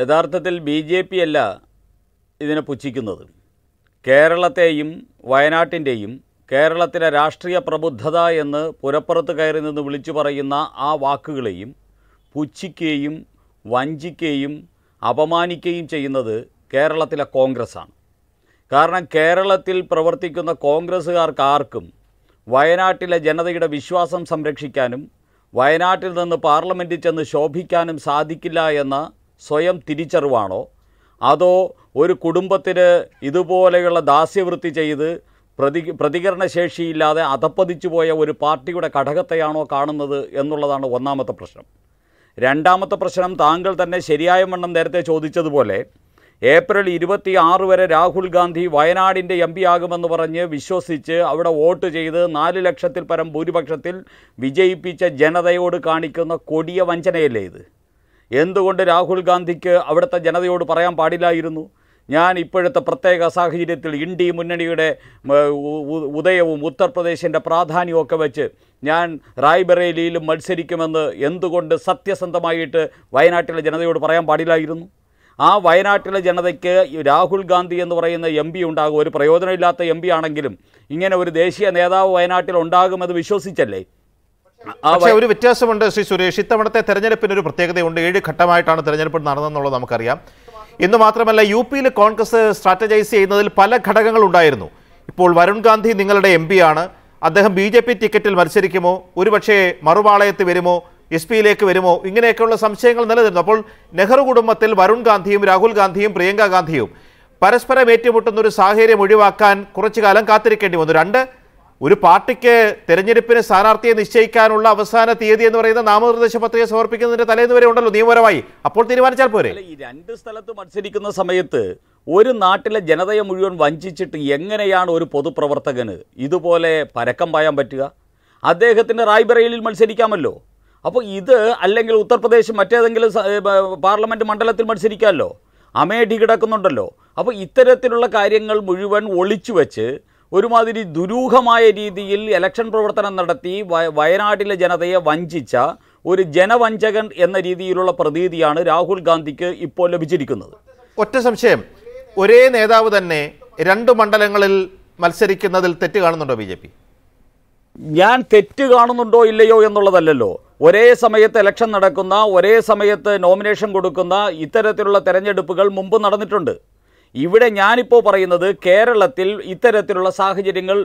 യഥാർത്ഥത്തിൽ B J P അല്ല ഇതിനെ പുച്ഛിക്കുന്നത് കേരളത്തെയും വയനാട്ടിൻ്റെയും കേരളത്തിലെ രാഷ്ട്രീയ പ്രബുദ്ധത എന്ന് പുരപ്പുറത്ത് കയറി നിന്ന് വിളിച്ചു പറയുന്ന ആ വാക്കുകളെയും പുച്ഛിക്കുകയും വഞ്ചിക്കുകയും അപമാനിക്കുകയും ചെയ്യുന്നത് കേരളത്തിലെ കോൺഗ്രസ്സാണ് കാരണം കേരളത്തിൽ പ്രവർത്തിക്കുന്ന കോൺഗ്രസ്സുകാർക്ക് ആർക്കും വയനാട്ടിലെ ജനതയുടെ വിശ്വാസം സംരക്ഷിക്കാനും വയനാട്ടിൽ നിന്ന് പാർലമെൻറ്റിൽ ചെന്ന് ശോഭിക്കാനും സാധിക്കില്ല എന്ന സ്വയം തിരിച്ചറിവാണോ അതോ ഒരു കുടുംബത്തിന് ഇതുപോലെയുള്ള ദാസ്യവൃത്തി ചെയ്ത് പ്രതി പ്രതികരണശേഷിയില്ലാതെ അധപ്പതിച്ചു പോയ ഒരു പാർട്ടിയുടെ ഘടകത്തെയാണോ കാണുന്നത് എന്നുള്ളതാണ് ഒന്നാമത്തെ പ്രശ്നം രണ്ടാമത്തെ പ്രശ്നം താങ്കൾ തന്നെ ശരിയായ വണ്ണം നേരത്തെ ചോദിച്ചതുപോലെ ഏപ്രിൽ ഇരുപത്തി ആറ് വരെ രാഹുൽ ഗാന്ധി വയനാടിൻ്റെ എം പി ആകുമെന്ന് പറഞ്ഞ് വിശ്വസിച്ച് അവിടെ വോട്ട് ചെയ്ത് നാല് ലക്ഷത്തിൽ പരം ഭൂരിപക്ഷത്തിൽ വിജയിപ്പിച്ച ജനതയോട് കാണിക്കുന്ന കൊടിയ വഞ്ചനയല്ലേ ഇത് എന്തുകൊണ്ട് രാഹുൽ ഗാന്ധിക്ക് അവിടുത്തെ ജനതയോട് പറയാൻ പാടില്ലായിരുന്നു ഞാൻ ഇപ്പോഴത്തെ പ്രത്യേക സാഹചര്യത്തിൽ ഇന്ത്യ മുന്നണിയുടെ ഉദയവും ഉത്തർപ്രദേശിൻ്റെ പ്രാധാന്യമൊക്കെ വെച്ച് ഞാൻ റായ്ബറേലിയിലും മത്സരിക്കുമെന്ന് എന്തുകൊണ്ട് സത്യസന്ധമായിട്ട് വയനാട്ടിലെ ജനതയോട് പറയാൻ പാടില്ലായിരുന്നു ആ വയനാട്ടിലെ ജനതയ്ക്ക് രാഹുൽ ഗാന്ധി എന്ന് പറയുന്ന എം പി ഉണ്ടാകും ഒരു പ്രയോജനമില്ലാത്ത എം പി ആണെങ്കിലും ഇങ്ങനെ ഒരു ദേശീയ നേതാവ് വയനാട്ടിൽ ഉണ്ടാകുമെന്ന് വിശ്വസിച്ചല്ലേ ഒരു വ്യത്യാസമുണ്ട് ശ്രീ സുരേഷ് ഇത്തവണത്തെ തെരഞ്ഞെടുപ്പിന് ഒരു പ്രത്യേകതയുണ്ട് ഏഴ് ഘട്ടമായിട്ടാണ് തെരഞ്ഞെടുപ്പ് നടന്നതെന്നുള്ളത് നമുക്കറിയാം എന്ന് മാത്രമല്ല യു പിയിൽ കോൺഗ്രസ് സ്ട്രാറ്റജൈസ് ചെയ്യുന്നതിൽ പല ഘടകങ്ങൾ ഉണ്ടായിരുന്നു ഇപ്പോൾ വരുൺ ഗാന്ധി നിങ്ങളുടെ എം ആണ് അദ്ദേഹം ബി ജെ പി ടിക്കറ്റിൽ മത്സരിക്കുമോ ഒരുപക്ഷേ മറുപാളയത്ത് വരുമോ എസ് പിയിലേക്ക് വരുമോ ഇങ്ങനെയൊക്കെയുള്ള സംശയങ്ങൾ നിലനിന്നു അപ്പോൾ നെഹ്റു കുടുംബത്തിൽ വരുൺ ഗാന്ധിയും രാഹുൽ ഗാന്ധിയും പ്രിയങ്ക ഗാന്ധിയും പരസ്പരം ഏറ്റുമുട്ടുന്ന ഒരു സാഹചര്യം ഒഴിവാക്കാൻ കുറച്ചു കാലം കാത്തിരിക്കേണ്ടി വന്നു രണ്ട് ഒരു പാർട്ടിക്ക് തെരഞ്ഞെടുപ്പിന് സ്ഥാനാർത്ഥിയെ നിശ്ചയിക്കാനുള്ള അവസാന തീയതി എന്ന് പറയുന്ന നാമനിർദ്ദേശ പത്രിക സമർപ്പിക്കുന്നതിന്റെ തലേന്ന് വരെ ഉണ്ടല്ലോ നിയമപരമായി അപ്പോൾ തീരുമാനിച്ചാൽ പോരെ ഈ രണ്ട് സ്ഥലത്ത് മത്സരിക്കുന്ന സമയത്ത് ഒരു നാട്ടിലെ ജനതയെ മുഴുവൻ വഞ്ചിച്ചിട്ട് എങ്ങനെയാണ് ഒരു പൊതുപ്രവർത്തകന് ഇതുപോലെ പരക്കം പായാൻ പറ്റുക അദ്ദേഹത്തിൻ്റെ റായ്ബറയിലിൽ മത്സരിക്കാമല്ലോ അപ്പോൾ ഇത് അല്ലെങ്കിൽ ഉത്തർപ്രദേശ് മറ്റേതെങ്കിലും പാർലമെൻറ്റ് മണ്ഡലത്തിൽ മത്സരിക്കാമല്ലോ അമേഠി കിടക്കുന്നുണ്ടല്ലോ അപ്പോൾ ഇത്തരത്തിലുള്ള കാര്യങ്ങൾ മുഴുവൻ ഒളിച്ചു വെച്ച് ഒരുമാതിരി ദുരൂഹമായ രീതിയിൽ ഇലക്ഷൻ പ്രവർത്തനം നടത്തി വയനാട്ടിലെ ജനതയെ വഞ്ചിച്ച ഒരു ജനവഞ്ചകൻ എന്ന രീതിയിലുള്ള പ്രതീതിയാണ് രാഹുൽ ഗാന്ധിക്ക് ഇപ്പോൾ ലഭിച്ചിരിക്കുന്നത് ഒറ്റ സംശയം ഒരേ നേതാവ് തന്നെ രണ്ട് മണ്ഡലങ്ങളിൽ മത്സരിക്കുന്നതിൽ തെറ്റ് കാണുന്നുണ്ടോ ബി ഞാൻ തെറ്റ് കാണുന്നുണ്ടോ ഇല്ലയോ എന്നുള്ളതല്ലല്ലോ ഒരേ സമയത്ത് ഇലക്ഷൻ നടക്കുന്ന ഒരേ സമയത്ത് നോമിനേഷൻ കൊടുക്കുന്ന ഇത്തരത്തിലുള്ള തെരഞ്ഞെടുപ്പുകൾ മുമ്പ് നടന്നിട്ടുണ്ട് ഇവിടെ ഞാനിപ്പോൾ പറയുന്നത് കേരളത്തിൽ ഇത്തരത്തിലുള്ള സാഹചര്യങ്ങൾ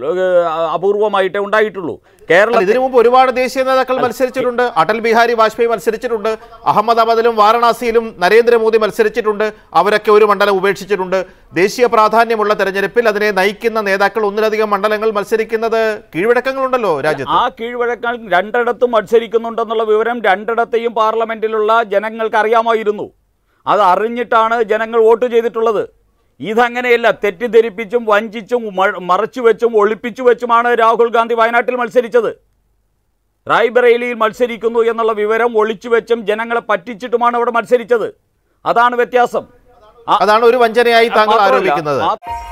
അപൂർവമായിട്ടേ ഉണ്ടായിട്ടുള്ളൂ കേരളം ഇതിനു മുമ്പ് ഒരുപാട് ദേശീയ നേതാക്കൾ മത്സരിച്ചിട്ടുണ്ട് അടൽ ബിഹാരി വാജ്പേയി മത്സരിച്ചിട്ടുണ്ട് അഹമ്മദാബാദിലും വാരണാസിയിലും നരേന്ദ്രമോദി മത്സരിച്ചിട്ടുണ്ട് അവരൊക്കെ ഒരു മണ്ഡലം ഉപേക്ഷിച്ചിട്ടുണ്ട് ദേശീയ പ്രാധാന്യമുള്ള തെരഞ്ഞെടുപ്പിൽ അതിനെ നയിക്കുന്ന നേതാക്കൾ ഒന്നിലധികം മണ്ഡലങ്ങൾ മത്സരിക്കുന്നത് കീഴ്വഴക്കങ്ങളുണ്ടല്ലോ രാജ്യത്ത് ആ കീഴ്വഴക്കം രണ്ടിടത്തും മത്സരിക്കുന്നുണ്ടെന്നുള്ള വിവരം രണ്ടിടത്തെയും പാർലമെന്റിലുള്ള ജനങ്ങൾക്ക് അറിയാമായിരുന്നു അത് അറിഞ്ഞിട്ടാണ് ജനങ്ങൾ വോട്ട് ചെയ്തിട്ടുള്ളത് ഇതങ്ങനെയല്ല തെറ്റിദ്ധരിപ്പിച്ചും വഞ്ചിച്ചും മറച്ചു വെച്ചും ഒളിപ്പിച്ചു വെച്ചുമാണ് രാഹുൽ ഗാന്ധി വയനാട്ടിൽ മത്സരിച്ചത് റായ്ബറേലിയിൽ മത്സരിക്കുന്നു എന്നുള്ള വിവരം ഒളിച്ചു വെച്ചും ജനങ്ങളെ പറ്റിച്ചിട്ടുമാണ് അവിടെ മത്സരിച്ചത് അതാണ് വ്യത്യാസം അതാണ് ഒരു വഞ്ചനയായി താങ്കൾ ആരോപിക്കുന്നത്